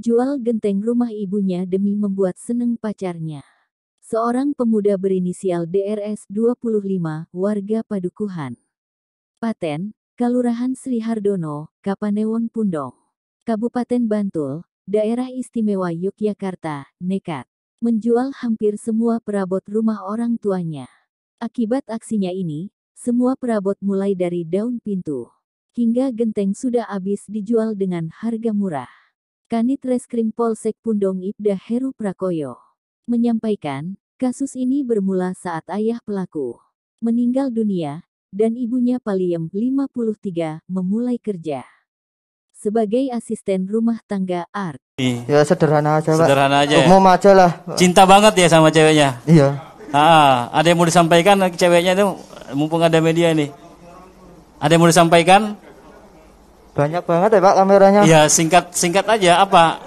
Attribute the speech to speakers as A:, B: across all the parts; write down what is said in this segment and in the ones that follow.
A: Jual genteng rumah ibunya demi membuat seneng pacarnya. Seorang pemuda berinisial DRS 25, warga Padukuhan. Paten, Kalurahan Sri Hardono, Kapanewon Pundong. Kabupaten Bantul, Daerah Istimewa Yogyakarta, nekat. Menjual hampir semua perabot rumah orang tuanya. Akibat aksinya ini, semua perabot mulai dari daun pintu. Hingga genteng sudah habis dijual dengan harga murah. Kanit Reskrim Polsek Pundong Ibda Heru Prakoyo menyampaikan, kasus ini bermula saat ayah pelaku meninggal dunia dan ibunya Paliem 53 memulai kerja sebagai asisten rumah tangga Art. Iya.
B: Ya sederhana aja, Pak. Sederhana aja. Ya? Umum ya? aja lah. Cinta
C: banget ya sama ceweknya. Iya. Ah, ada yang mau disampaikan ceweknya itu mumpung ada media ini. Ada yang mau disampaikan?
B: Banyak banget ya Pak kameranya. Ya
C: singkat singkat aja apa?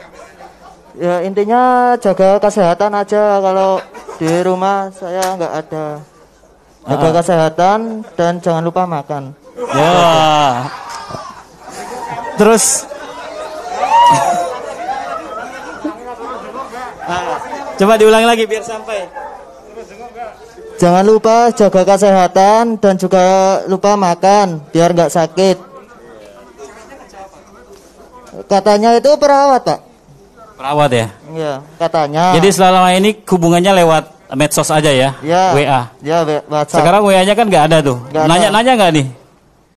B: Ya intinya jaga kesehatan aja kalau di rumah saya nggak ada. Jaga uh. kesehatan dan jangan lupa makan. Ya. Yeah. Terus
C: ah, Coba diulangi lagi biar sampai.
B: Jangan lupa jaga kesehatan dan juga lupa makan biar nggak sakit. Katanya itu perawat, Pak. Perawat ya? Iya, katanya. Jadi
C: selama ini hubungannya lewat medsos aja ya? Iya. WA.
B: Iya, WhatsApp. Sekarang
C: WA-nya kan nggak ada tuh. Nanya-nanya nggak nih?